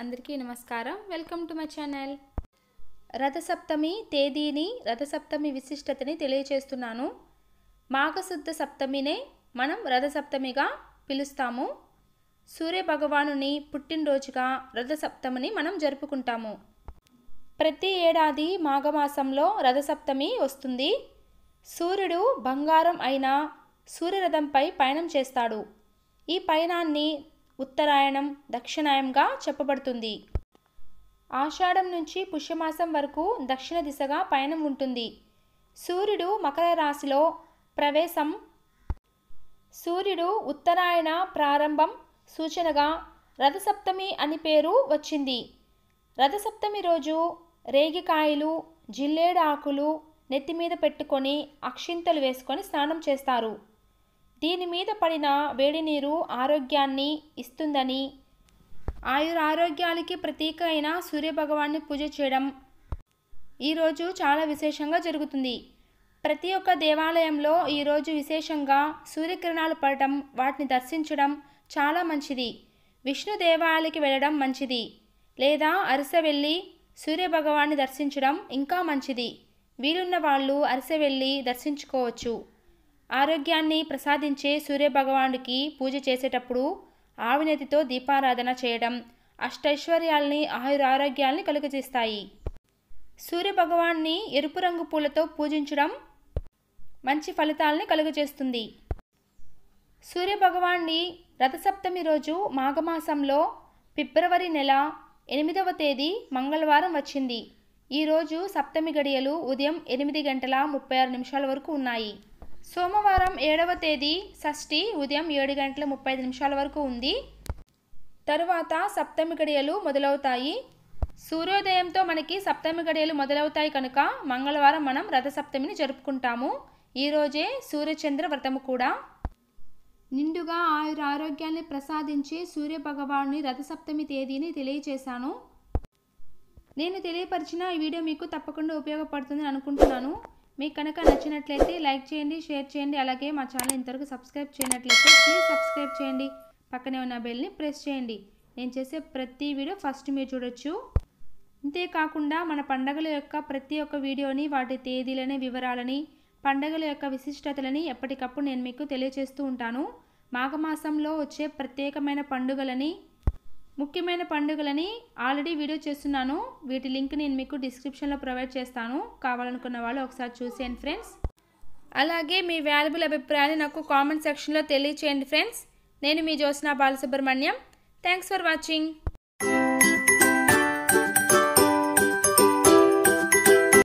అందరికీ నమస్కారం welcome to my channel Rathasaptami తేదీని రథసప్తమి విశిష్టతని తెలియచేస్తున్నాను మాఘశుద్ధ సప్తమినే మనం రథసప్తమిగా పిలుస్తాము సూర్య భగవానుని పుట్టినరోజుగా రథసప్తమిని మనం జరుపుకుంటాము ప్రతి ఏడాది మాఘమాసంలో రథసప్తమి వస్తుంది సూర్యుడు బంగారం అయిన సూర్యరథంపై పయనం చేస్తాడు ఈ పయనాన్ని ఉత్తరాయణం దక్షిణాయంగా చెప్పబడుతుంది ఆషాఢం నుంచి పుష్యమాసం వరకు దక్షిణ దిశగా పయనం ఉంటుంది సూర్యుడు మకర రాశిలో ప్రవేశం సూర్యుడు ఉత్తరాయణ ప్రారంభం సూచనగా రథసప్తమి అని పేరు వచ్చింది రథసప్తమి రోజు రేగికాయలు జిల్లేడు ఆకులు నెత్తిమీద పెట్టుకొని అక్షింతలు వేసుకొని స్నానం చేస్తారు దీని మీద పడిన వేడి నీరు ఆరోగ్యాన్ని ఇస్తుందని ఆయురారోగ్యాలకి ప్రతీక అయిన సూర్యభగవాన్ని పూజ చేయడం ఈరోజు చాలా విశేషంగా జరుగుతుంది ప్రతి ఒక్క దేవాలయంలో ఈరోజు విశేషంగా సూర్యకిరణాలు పడటం వాటిని దర్శించడం చాలా మంచిది విష్ణు దేవాలయాలకి వెళ్ళడం మంచిది లేదా అరిస వెళ్ళి సూర్యభగవాన్ని దర్శించడం ఇంకా మంచిది వీలున్న వాళ్ళు అరిసె వెళ్ళి దర్శించుకోవచ్చు ఆరోగ్యాన్ని ప్రసాదించే సూర్యభగవానుడికి పూజ చేసేటప్పుడు ఆవినతితో దీపారాధన చేయడం అష్టైశ్వర్యాల్ని ఆయుర ఆరోగ్యాల్ని కలుగజేస్తాయి సూర్యభగవాన్ని ఎరుపు రంగు పూలతో పూజించడం మంచి ఫలితాలని కలుగజేస్తుంది సూర్యభగవాన్ని రథసప్తమి రోజు మాఘమాసంలో ఫిబ్రవరి నెల ఎనిమిదవ తేదీ మంగళవారం వచ్చింది ఈరోజు సప్తమి గడియలు ఉదయం ఎనిమిది గంటల ముప్పై ఆరు నిమిషాల వరకు ఉన్నాయి సోమవారం ఏడవ తేదీ షష్ఠి ఉదయం ఏడు గంటల ముప్పై నిమిషాల వరకు ఉంది తరువాత సప్తమి గడియలు మొదలవుతాయి సూర్యోదయంతో మనకి సప్తమి గడియలు మొదలవుతాయి కనుక మంగళవారం మనం రథసప్తమిని జరుపుకుంటాము ఈరోజే సూర్యచంద్ర వ్రతము కూడా నిండుగా ఆయుర ఆరోగ్యాన్ని ప్రసాదించి సూర్య రథసప్తమి తేదీని తెలియచేశాను నేను తెలియపరిచిన ఈ వీడియో మీకు తప్పకుండా ఉపయోగపడుతుందని అనుకుంటున్నాను మీకు కనుక నచ్చినట్లయితే లైక్ చేయండి షేర్ చేయండి అలాగే మా ఛానల్ ఇంతవరకు సబ్స్క్రైబ్ చేయనట్లయితే ప్లీజ్ సబ్స్క్రైబ్ చేయండి పక్కనే ఉన్న బెల్ని ప్రెస్ చేయండి నేను చేసే ప్రతి వీడియో ఫస్ట్ మీరు చూడొచ్చు ఇంతేకాకుండా మన పండగల యొక్క ప్రతి ఒక్క వీడియోని వాటి తేదీలని వివరాలని పండగల యొక్క విశిష్టతలని ఎప్పటికప్పుడు నేను మీకు తెలియజేస్తూ ఉంటాను మాఘమాసంలో వచ్చే ప్రత్యేకమైన పండుగలని ముఖ్యమైన పండుగలని ఆల్రెడీ వీడియో చేస్తున్నాను వీటి లింక్ నేను మీకు డిస్క్రిప్షన్లో ప్రొవైడ్ చేస్తాను కావాలనుకున్న వాళ్ళు ఒకసారి చూసేయండి ఫ్రెండ్స్ అలాగే మీ వాల్యుబుల్ అభిప్రాయాన్ని నాకు కామెంట్ సెక్షన్లో తెలియచేయండి ఫ్రెండ్స్ నేను మీ Jyotsna Balasubrahmanyam thanks for watching